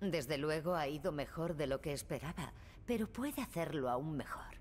Desde luego ha ido mejor de lo que esperaba, pero puede hacerlo aún mejor.